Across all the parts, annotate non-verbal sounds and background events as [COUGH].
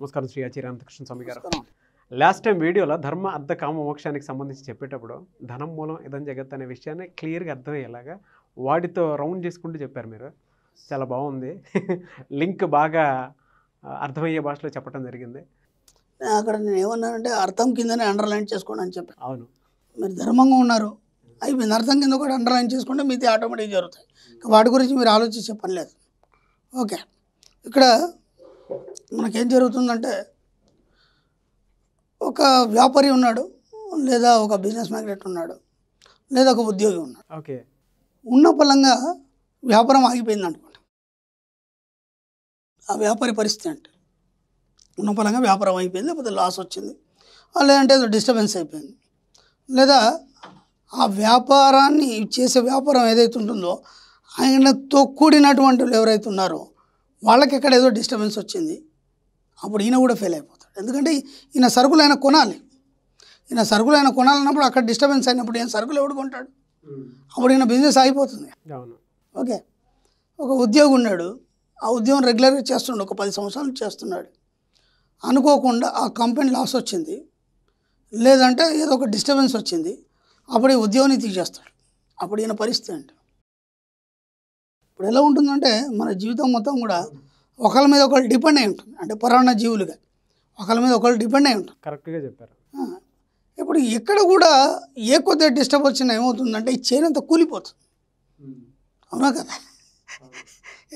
నమస్కారం శ్రీ ఆచార్య రామకృష్ణ స్వామి గారు last time వీడియోలో ధర్మ అర్ధ కామ మోక్షానికి సంబంధించి చెప్పేటప్పుడు ధనం మూలం ఇదం జగత్ అనే విషయాన్ని క్లియర్గా అర్థమయ్యేలాగా వాటితో రౌండ్ చేసుకుంటూ చెప్పారు మీరు చాలా బాగుంది [LAUGHS] లింక్ బాగా అర్థమయ్యే భాషలో చెప్పడం జరిగింది అక్కడ నేను ఏమన్నానంటే అర్థం కిందనే అండర్లైన్ చేసుకోండి అని చెప్పాను అవును మీరు ధర్మంగా ఉన్నారు అవి మీరు అర్థం కింద కూడా అండర్లైన్ చేసుకుంటే మీది ఆటోమేటిక్ జరుగుతాయి వాటి గురించి మీరు ఆలోచించే పని లేదు ఓకే ఇక్కడ మనకేం జరుగుతుందంటే ఒక వ్యాపారి ఉన్నాడు లేదా ఒక బిజినెస్ మ్యాగ్నెట్ ఉన్నాడు లేదా ఒక ఉద్యోగి ఉన్నాడు ఓకే ఉన్న పలంగా వ్యాపారం ఆగిపోయింది అనుకోండి ఆ వ్యాపారి పరిస్థితి అంటే ఉన్న ఫలంగా వ్యాపారం అయిపోయింది లేకపోతే లాస్ వచ్చింది లేదంటే ఏదో డిస్టర్బెన్స్ అయిపోయింది లేదా ఆ వ్యాపారాన్ని చేసే వ్యాపారం ఏదైతే ఉంటుందో ఆయనతో కూడినటువంటి ఎవరైతే ఉన్నారో వాళ్ళకి ఎక్కడ ఏదో డిస్టర్బెన్స్ వచ్చింది అప్పుడు ఈయన కూడా ఫెయిల్ అయిపోతాడు ఎందుకంటే ఈయన సరుకులు ఆయన కొనాలి ఈయన సరుకులు ఆయన కొనాలన్నప్పుడు అక్కడ డిస్టర్బెన్స్ అయినప్పుడు ఈయన సరుకులు ఎవడు కొంటాడు hmm. అప్పుడు ఈయన బిజినెస్ ఆగిపోతుంది ఓకే ఒక ఉద్యోగం ఉన్నాడు ఆ ఉద్యోగం రెగ్యులర్గా చేస్తున్నాడు ఒక పది సంవత్సరాలు చేస్తున్నాడు అనుకోకుండా ఆ కంపెనీ లాస్ వచ్చింది లేదంటే ఏదో ఒక డిస్టర్బెన్స్ వచ్చింది అప్పుడు ఈ ఉద్యోగాన్ని తీసేస్తాడు అప్పుడు ఈయన పరిస్థితి అంటే ఇప్పుడు ఎలా ఉంటుందంటే మన జీవితం మొత్తం కూడా ఒకళ్ళ మీద ఒకళ్ళు డిపెండ్ అయి ఉంటుంది అంటే పరాణ జీవులుగా ఒకళ్ళ మీద ఒకళ్ళు డిపెండ్ అయి ఉంటుంది కరెక్ట్గా చెప్పారు ఇప్పుడు ఇక్కడ కూడా ఏ కొద్ది డిస్టర్బ్ వచ్చినా ఏమవుతుందంటే ఈ చేనంత కూలిపోతుంది అవునా కదా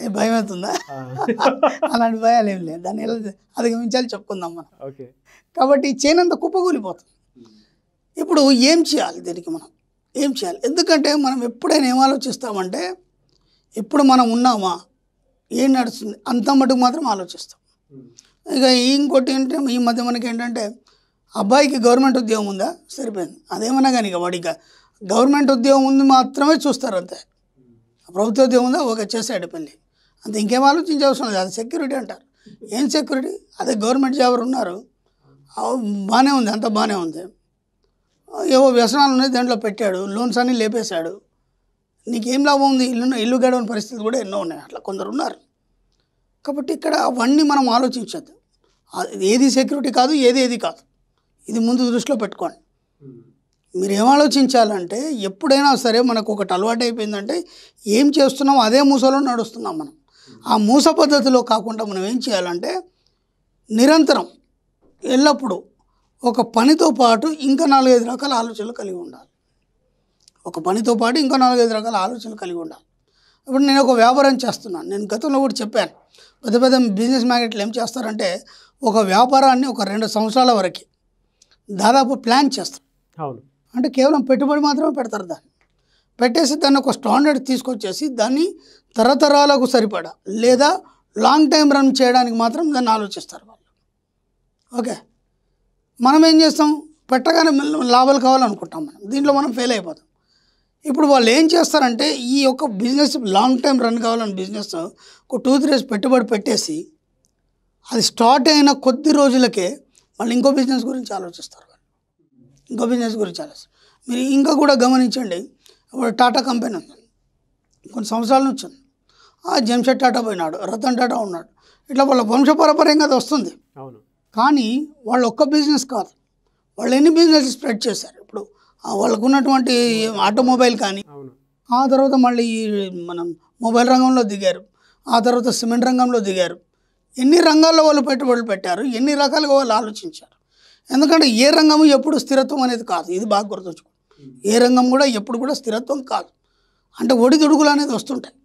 ఏ భయం అవుతుందా [LAUGHS] అలాంటి భయాలు ఏం లేదు దాన్ని ఎలా అధిగమించాలి చెప్పుకుందాం మనం ఓకే కాబట్టి ఈ చేనంత కుప్పకూలిపోతుంది ఇప్పుడు ఏం చేయాలి దీనికి మనం ఏం చేయాలి ఎందుకంటే మనం ఎప్పుడైనా ఏం ఆలోచిస్తామంటే ఇప్పుడు మనం ఉన్నామా ఏం నడుస్తుంది అంత మటుకు మాత్రం ఆలోచిస్తాం ఇక ఇంకోటి ఏంటంటే ఈ మధ్య మనకి ఏంటంటే అబ్బాయికి గవర్నమెంట్ ఉద్యోగం ఉందా సరిపోయింది అదేమన్నా కానీ ఇక వాడిక గవర్నమెంట్ ఉద్యోగం ఉంది మాత్రమే చూస్తారు అంతే ప్రభుత్వ ఉద్యోగం ఉందా ఒక చేసాడు పెళ్ళి అంత ఇంకేం ఆలోచించవసరం లేదు అది సెక్యూరిటీ అంటారు ఏం సెక్యూరిటీ అదే గవర్నమెంట్ జాబర్ ఉన్నారు బాగానే ఉంది అంత బాగానే ఉంది ఏవో వ్యసనాలు ఉన్నాయి దాంట్లో పెట్టాడు లోన్స్ అన్నీ లేపేశాడు నీకేం లాభం ఉంది ఇల్లు ఇల్లు గడవని పరిస్థితులు కూడా ఎన్నో ఉన్నాయి అట్లా కొందరు ఉన్నారు కాబట్టి ఇక్కడ అవన్నీ మనం ఆలోచించద్దు ఏది సెక్యూరిటీ కాదు ఏది ఏది కాదు ఇది ముందు దృష్టిలో పెట్టుకోండి hmm. మీరు ఏం ఆలోచించాలంటే ఎప్పుడైనా సరే మనకు ఒకటి అలవాటు అయిపోయిందంటే ఏం చేస్తున్నాం అదే మూసలో నడుస్తున్నాం మనం hmm. ఆ మూస పద్ధతిలో కాకుండా మనం ఏం చేయాలంటే నిరంతరం ఎల్లప్పుడూ ఒక పనితో పాటు ఇంకా నాలుగైదు రకాల ఆలోచనలు కలిగి ఉండాలి ఒక పనితో పాటు ఇంకో నాలుగైదు రకాల ఆలోచనలు కలిగి ఉండాలి ఇప్పుడు నేను ఒక వ్యాపారం చేస్తున్నాను నేను గతంలో కూడా చెప్పాను పెద్ద పెద్ద బిజినెస్ మ్యాకెట్లు ఏం చేస్తారంటే ఒక వ్యాపారాన్ని ఒక రెండు సంవత్సరాల వరకు దాదాపు ప్లాన్ చేస్తారు అవును అంటే కేవలం పెట్టుబడి మాత్రమే పెడతారు దాన్ని పెట్టేసి దాన్ని ఒక స్టాండర్డ్ తీసుకొచ్చేసి దాన్ని తరతరాలకు సరిపడా లేదా లాంగ్ టైం రన్ చేయడానికి మాత్రం దాన్ని ఆలోచిస్తారు వాళ్ళు ఓకే మనం ఏం చేస్తాం పెట్టగానే లాభాలు కావాలనుకుంటాం మనం దీంట్లో మనం ఫెయిల్ అయిపోతాం ఇప్పుడు వాళ్ళు ఏం చేస్తారంటే ఈ యొక్క బిజినెస్ లాంగ్ టైం రన్ కావాలని బిజినెస్ ఒక టూ త్రీ డేస్ పెట్టుబడి పెట్టేసి అది స్టార్ట్ అయిన కొద్ది రోజులకే మళ్ళీ ఇంకో బిజినెస్ గురించి ఆలోచిస్తారు ఇంకో బిజినెస్ గురించి ఆలోచిస్తారు మీరు ఇంకా కూడా గమనించండి ఇప్పుడు టాటా కంపెనీ ఉంది కొన్ని సంవత్సరాల నుంచి ఉంది ఆ జంషెడ్ టాటా పోయినాడు రతన్ టాటా ఉన్నాడు ఇట్లా వాళ్ళ పరపరంగా అది వస్తుంది అవును కానీ వాళ్ళు ఒక్క బిజినెస్ కాదు వాళ్ళు ఎన్ని బిజినెస్ స్ప్రెడ్ చేశారు వాళ్ళకు ఉన్నటువంటి ఆటోమొబైల్ కానీ ఆ తర్వాత మళ్ళీ మనం మొబైల్ రంగంలో దిగారు ఆ తర్వాత సిమెంట్ రంగంలో దిగారు ఎన్ని రంగాల్లో వాళ్ళు పెట్టుబడులు పెట్టారు ఎన్ని రకాలుగా వాళ్ళు ఆలోచించారు ఎందుకంటే ఏ రంగము ఎప్పుడు స్థిరత్వం అనేది కాదు ఇది బాగా గుర్తుంచుకో ఏ రంగం కూడా ఎప్పుడు కూడా స్థిరత్వం కాదు అంటే ఒడిదుడుకులు అనేది వస్తుంటాయి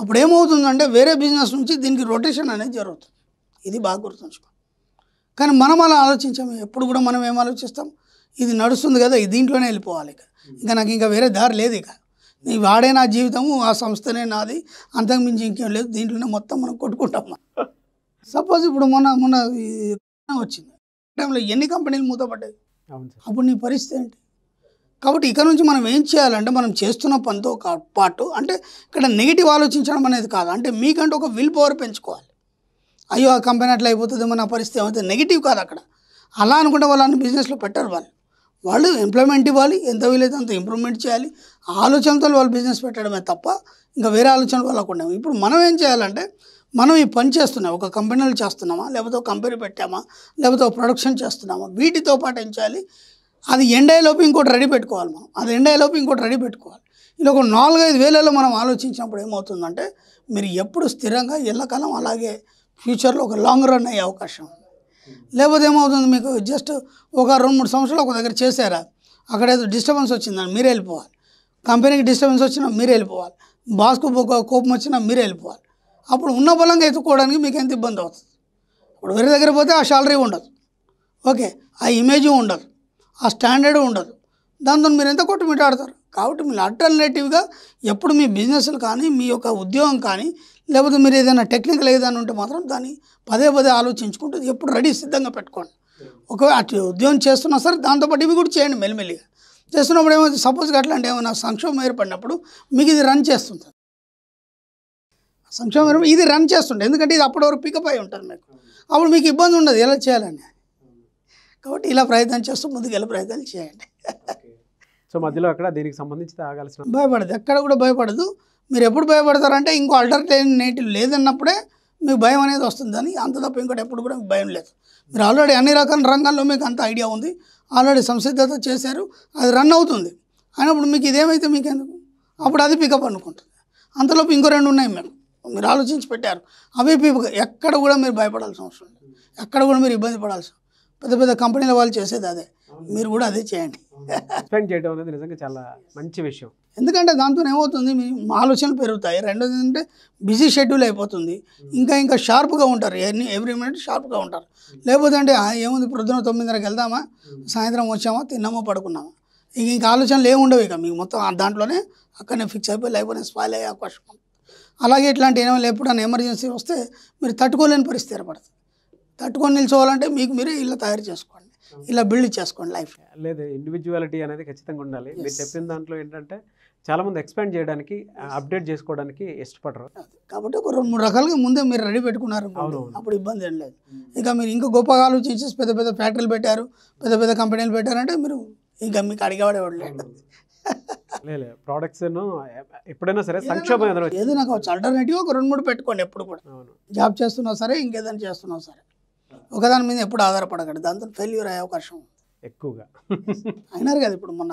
అప్పుడు ఏమవుతుందంటే వేరే బిజినెస్ నుంచి దీనికి రొటేషన్ అనేది జరుగుతుంది ఇది బాగా గుర్తుంచుకో కానీ మనం అలా ఆలోచించాము ఎప్పుడు కూడా మనం ఏం ఆలోచిస్తాం ఇది నడుస్తుంది కదా దీంట్లోనే వెళ్ళిపోవాలి ఇక ఇంకా నాకు ఇంకా వేరే దారి లేదు ఇక నీ వాడే నా జీవితము ఆ సంస్థనే నాది అంతకుమించి ఇంకేం లేదు దీంట్లోనే మొత్తం మనం కొట్టుకుంటాం సపోజ్ ఇప్పుడు మొన్న మొన్న [LAUGHS] వచ్చింది టైంలో ఎన్ని కంపెనీలు మూతపడ్డాయి అప్పుడు నీ పరిస్థితి ఏంటి కాబట్టి ఇక్కడ నుంచి మనం ఏం చేయాలంటే మనం చేస్తున్న పనితో పాటు అంటే ఇక్కడ నెగిటివ్ ఆలోచించడం అనేది కాదు అంటే మీకంటే ఒక విల్ పవర్ పెంచుకోవాలి అయ్యో ఆ కంపెనీ అట్లా అయిపోతుందేమో నా పరిస్థితి ఏమైతే నెగిటివ్ కాదు అక్కడ అలా అనుకుంటే వాళ్ళని బిజినెస్లో పెట్టరు వాళ్ళు వాళ్ళు ఎంప్లాయ్మెంట్ ఇవ్వాలి ఎంత వీలైతే అంత ఇంప్రూవ్మెంట్ చేయాలి ఆలోచనతో వాళ్ళు బిజినెస్ పెట్టడమే తప్ప ఇంకా వేరే ఆలోచన వాళ్ళకు ఉండవు ఇప్పుడు మనం ఏం చేయాలంటే మనం ఈ పని చేస్తున్నాం ఒక కంపెనీలు చేస్తున్నామా లేకపోతే కంపెనీ పెట్టామా లేకపోతే ప్రొడక్షన్ చేస్తున్నామా వీటితో పాటు ఏం చేయాలి అది ఎండాయి లోపు ఇంకోటి రెడీ పెట్టుకోవాలి మనం అది ఎండ్ ఇంకోటి రెడీ పెట్టుకోవాలి ఇలా ఒక నాలుగైదు వేలలో మనం ఆలోచించినప్పుడు ఏమవుతుందంటే మీరు ఎప్పుడు స్థిరంగా ఎల్లకాలం అలాగే ఫ్యూచర్లో ఒక లాంగ్ రన్ అయ్యే అవకాశం ఉంది లేకపోతే ఏమవుతుంది మీకు జస్ట్ ఒక రెండు మూడు సంవత్సరాలు ఒక దగ్గర చేశారా అక్కడ ఏదో డిస్టర్బెన్స్ వచ్చిందని మీరు వెళ్ళిపోవాలి కంపెనీకి డిస్టర్బెన్స్ వచ్చినా మీరు వెళ్ళిపోవాలి బాస్కు కోపం వచ్చినా మీరు వెళ్ళిపోవాలి అప్పుడు ఉన్న బలంగా ఎత్తుకోవడానికి మీకు ఎంత ఇబ్బంది అవుతుంది ఇప్పుడు వేరే దగ్గర పోతే ఆ శాలరీ ఉండదు ఓకే ఆ ఇమేజ్ ఉండదు ఆ స్టాండర్డ్ ఉండదు దాంతో మీరు ఎంత కొట్టుమిటాడతారు కాబట్టి మీరు ఆల్టర్నేటివ్గా ఎప్పుడు మీ బిజినెస్లు కానీ మీ యొక్క ఉద్యోగం కానీ లేకపోతే మీరు ఏదైనా టెక్నికల్ ఏదైనా ఉంటే మాత్రం దాన్ని పదే పదే ఆలోచించుకుంటూ ఎప్పుడు రెడీ సిద్ధంగా పెట్టుకోండి ఒకవేళ అటు ఉద్యోగం చేస్తున్నా సరే దాంతోపాటు ఇవి కూడా చేయండి మెల్లిమెల్లిగా చేస్తున్నప్పుడు ఏమో సపోజ్గా అట్లాంటి ఏమైనా సంక్షోభం ఏర్పడినప్పుడు మీకు ఇది రన్ చేస్తుంది సంక్షోభం ఇది రన్ చేస్తుండే ఎందుకంటే ఇది అప్పటివరకు పికప్ అయి ఉంటుంది మీకు అప్పుడు మీకు ఇబ్బంది ఉండదు ఎలా చేయాలని కాబట్టి ఇలా ప్రయత్నం చేస్తూ ముందుకు వెళ్ళే ప్రయత్నాలు చేయండి సో మధ్యలో అక్కడ దీనికి సంబంధించి తాగాల్సిన భయపడదు ఎక్కడ కూడా భయపడదు మీరు ఎప్పుడు భయపడతారంటే ఇంకో ఆల్టర్నేటివ్ లేదన్నప్పుడే మీకు భయం అనేది వస్తుందని అంత తప్ప ఇంకోటి ఎప్పుడు కూడా మీకు భయం లేదు మీరు ఆల్రెడీ అన్ని రకాల రంగాల్లో మీకు అంత ఐడియా ఉంది ఆల్రెడీ సంసిద్ధత చేశారు అది రన్ అవుతుంది అయినప్పుడు మీకు ఇదేమైతే మీకు ఎందుకు అప్పుడు అది పికప్ అనుకుంటుంది అంతలోపు ఇంకో రెండు ఉన్నాయి మేము మీరు ఆలోచించి పెట్టారు అవి ఎక్కడ కూడా మీరు భయపడాల్సిన అవసరం ఎక్కడ కూడా మీరు ఇబ్బంది పడాల్సిన పెద్ద పెద్ద కంపెనీల వాళ్ళు చేసేది అదే మీరు కూడా అదే చేయండి చేయడం అనేది నిజంగా చాలా మంచి విషయం ఎందుకంటే దాంతో ఏమవుతుంది మీ ఆలోచనలు పెరుగుతాయి రెండోది ఏంటంటే బిజీ షెడ్యూల్ అయిపోతుంది ఇంకా ఇంకా షార్ప్గా ఉంటారు ఎన్ని ఎవ్రీ మినిట్ షార్ప్గా ఉంటారు లేకపోతే అంటే ఏముంది ప్రొద్దున తొమ్మిదిన్నరకి వెళ్దామా సాయంత్రం వచ్చామా తిన్నామా పడుకున్నామా ఇక ఇంకా ఆలోచనలు ఏమి ఉండవు ఇక మీకు మొత్తం దాంట్లోనే అక్కడనే ఫిక్స్ అయిపోయి లేకపోతే స్పాయిల్ అయ్యే అవకాశం అలాగే ఇట్లాంటి ఏమైనా ఎప్పుడైనా ఎమర్జెన్సీ వస్తే మీరు తట్టుకోలేని పరిస్థితి ఏర్పడుతుంది తట్టుకొని నిల్చోవాలంటే మీకు మీరే ఇలా తయారు చేసుకోండి hmm. ఇలా బిల్డ్ చేసుకోండి లైఫ్ లేదు ఇండివిజువాలిటీ అనేది ఖచ్చితంగా ఉండాలి మీరు చెప్పిన దాంట్లో ఏంటంటే చాలా మంది ఎక్స్పాండ్ చేయడానికి అప్డేట్ చేసుకోవడానికి ఇష్టపడరు కాబట్టి ఒక రెండు మూడు రకాలుగా ముందే మీరు రెడీ పెట్టుకున్నారు అప్పుడు ఇబ్బంది ఏం లేదు hmm. ఇక మీరు ఇంకా గొప్పగా ఆలోచించి పెద్ద పెద్ద ఫ్యాక్టరీలు పెట్టారు పెద్ద పెద్ద కంపెనీలు పెట్టారంటే మీరు ఇంకా మీకు అడిగేవాడే లేదు ప్రొడక్ట్స్ ప్రోడక్ట్స్ ఎప్పుడైనా సరే సంక్షోభం ఏదైనా కావచ్చు ఆల్టర్నేటివ్ ఒక రెండు మూడు పెట్టుకోండి ఎప్పుడు కూడా జాబ్ చేస్తున్నా సరే ఇంకేదైనా చేస్తున్నా సరే ఒకదాని మీద ఎప్పుడు ఆధారపడకండి దాంతో ఫెయిల్యూర్ అయ్యే అవకాశం ఎక్కువగా అయినారు కదా ఇప్పుడు మొన్న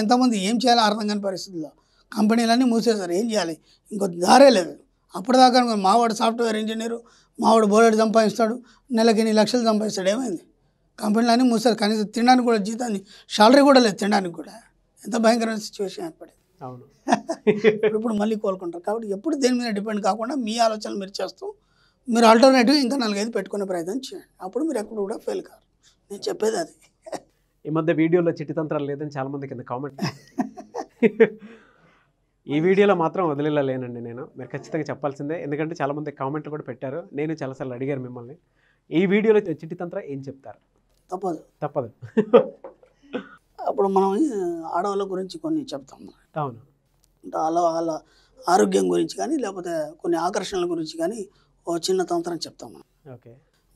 ఎంతమంది ఏం చేయాలో అర్థం కాని పరిస్థితుల్లో కంపెనీలన్నీ మూసేశారు ఏం చేయాలి ఇంకొక దారే లేదు అప్పటిదాకా మావాడు సాఫ్ట్వేర్ ఇంజనీరు మావాడు బోలెడు సంపాదిస్తాడు నెలకి ఎన్ని లక్షలు సంపాదిస్తాడు ఏమైంది కంపెనీలన్నీ మూసారు కనీసం తినడానికి కూడా జీతాన్ని శాలరీ కూడా లేదు తినడానికి కూడా ఎంత భయంకరమైన సిచ్యువేషన్ ఏర్పడింది అవును [LAUGHS] ఇప్పుడు మళ్ళీ కోలుకుంటారు కాబట్టి ఎప్పుడు దేని మీద డిపెండ్ కాకుండా మీ ఆలోచనలు మీరు చేస్తూ మీరు ఆల్టర్నేటివ్ ఇంకా నాలుగైదు పెట్టుకునే ప్రయత్నం చేయండి అప్పుడు మీరు ఎక్కడ కూడా ఫెయిల్ కారు నేను చెప్పేది అది ఈ మధ్య వీడియోలో చిట్టితంత్రాలు లేదని చాలా మంది కింద కామెంట్ ఈ వీడియోలో మాత్రం వదిలేలా లేనండి నేను మీరు ఖచ్చితంగా చెప్పాల్సిందే ఎందుకంటే చాలామంది కామెంట్లు కూడా పెట్టారు నేను చాలాసార్లు అడిగారు మిమ్మల్ని ఈ వీడియోలో చిట్టితంత్ర ఏం చెప్తారు తప్పదు తప్పదు అప్పుడు మనం ఆడవాళ్ళ గురించి కొన్ని చెప్తాం అవును అంటే వాళ్ళ ఆరోగ్యం గురించి కానీ లేకపోతే కొన్ని ఆకర్షణల గురించి కానీ ఒక చిన్న తంత్రం చెప్తాం మనం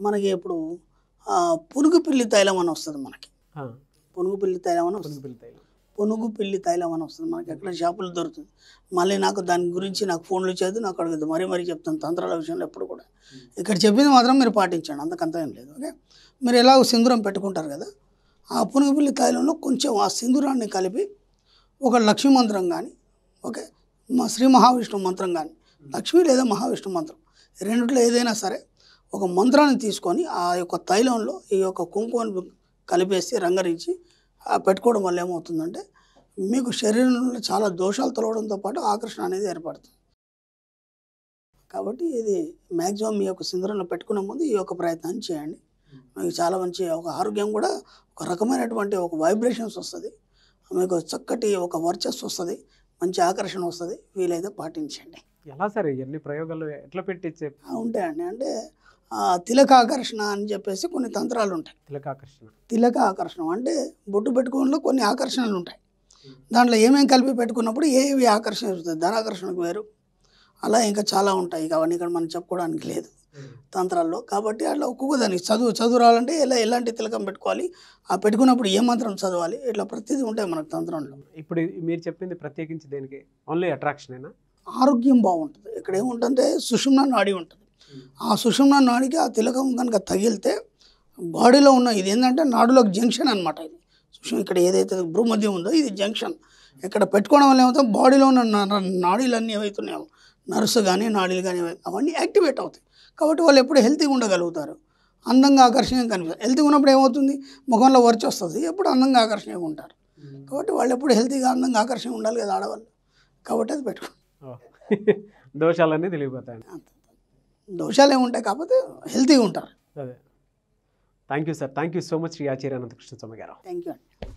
మనకి ఇప్పుడు పునుగు పిల్లి తైలం అని వస్తుంది మనకి పునుగు పిల్లి తైలం అని వస్తుంది పిల్లి తైలం పిల్లి తైలం అని వస్తుంది మనకి ఎక్కడ షాపులు దొరుకుతుంది మళ్ళీ నాకు దాని గురించి నాకు ఫోన్లు చేదు నాకు అడగదు మరీ మరీ చెప్తాను తంత్రాల విషయంలో ఎప్పుడు కూడా ఇక్కడ చెప్పింది మాత్రం మీరు పాటించండి అంతకంత ఏం లేదు ఓకే మీరు ఎలా సింధూరం పెట్టుకుంటారు కదా ఆ పునుగు పిల్లి తైలంలో కొంచెం ఆ సింధూరాన్ని కలిపి ఒక లక్ష్మీ మంత్రం కానీ ఓకే శ్రీ మహావిష్ణు మంత్రం కానీ లక్ష్మి లేదా మహావిష్ణు మంత్రం రెండిట్లో ఏదైనా సరే ఒక మంత్రాన్ని తీసుకొని ఆ యొక్క తైలంలో ఈ యొక్క కుంకుమను కలిపేసి రంగరించి పెట్టుకోవడం వల్ల ఏమవుతుందంటే మీకు శరీరంలో చాలా దోషాలు తొలగడంతో పాటు ఆకర్షణ అనేది ఏర్పడుతుంది కాబట్టి ఇది మ్యాక్సిమం మీ యొక్క సింధరంలో పెట్టుకునే ముందు ఈ యొక్క ప్రయత్నాన్ని చేయండి మీకు చాలా మంచి ఒక ఆరోగ్యం కూడా ఒక రకమైనటువంటి ఒక వైబ్రేషన్స్ వస్తుంది మీకు చక్కటి ఒక వర్చస్ వస్తుంది మంచి ఆకర్షణ వస్తుంది వీలైతే పాటించండి ఎలా సరే ఎన్ని ప్రయోగాలు ఎట్లా పెట్టించే ఉంటాయండి అంటే తిలకాకర్షణ అని చెప్పేసి కొన్ని తంత్రాలు ఉంటాయి తిలకాకర్షణ ఆకర్షణ అంటే బొట్టు పెట్టుకోవడంలో కొన్ని ఆకర్షణలు ఉంటాయి దాంట్లో ఏమేమి కలిపి పెట్టుకున్నప్పుడు ఏవి ఆకర్షణ జరుగుతుంది ధనాకర్షణకు వేరు అలా ఇంకా చాలా ఉంటాయి ఇక అవన్నీ ఇక్కడ మనం చెప్పుకోవడానికి లేదు తంత్రాల్లో కాబట్టి అట్లా ఒక్కొక్క దానికి చదువు చదువు రావాలంటే ఎలా ఎలాంటి తిలకం పెట్టుకోవాలి ఆ పెట్టుకున్నప్పుడు ఏ మంత్రం చదవాలి ఇట్లా ప్రతిదీ ఉంటాయి మనకు తంత్రంలో ఇప్పుడు మీరు చెప్పింది ప్రత్యేకించి దేనికి ఓన్లీ అట్రాక్షన్ అయినా ఆరోగ్యం బాగుంటుంది ఇక్కడ ఏముంటుంది సుషుమ్న నాడి ఉంటుంది ఆ సుషుమ్న నాడికి ఆ తిలకం కనుక తగిలితే బాడీలో ఉన్న ఇది ఏంటంటే నాడులోకి జంక్షన్ అనమాట ఇది సుషుమ్ ఇక్కడ ఏదైతే భూమధ్యం ఉందో ఇది జంక్షన్ ఇక్కడ పెట్టుకోవడం వల్ల ఏమవుతుంది బాడీలో ఉన్న నాడీలన్నీ ఏవైతున్నాయో నర్సు కానీ నాడీలు కానీ అవన్నీ యాక్టివేట్ అవుతాయి కాబట్టి వాళ్ళు ఎప్పుడు హెల్తీగా ఉండగలుగుతారు అందంగా ఆకర్షణీయం కనిపిస్తారు హెల్తీగా ఉన్నప్పుడు ఏమవుతుంది ముఖంలో వర్చి వస్తుంది ఎప్పుడు అందంగా ఆకర్షణీయంగా ఉంటారు కాబట్టి వాళ్ళు ఎప్పుడు హెల్తీగా అందంగా ఆకర్షణగా ఉండాలి కదా ఆడవాళ్ళు కాబట్టి అది పెట్టుకుంటారు [LAUGHS] దోషాలన్నీ తెలియపోతాయి దోషాలు ఏముంటాయి కాకపోతే హెల్తీగా ఉంటారు అదే thank you sir thank you so much Shri Acharya Anantakrishna Swami గారు థ్యాంక్ యూ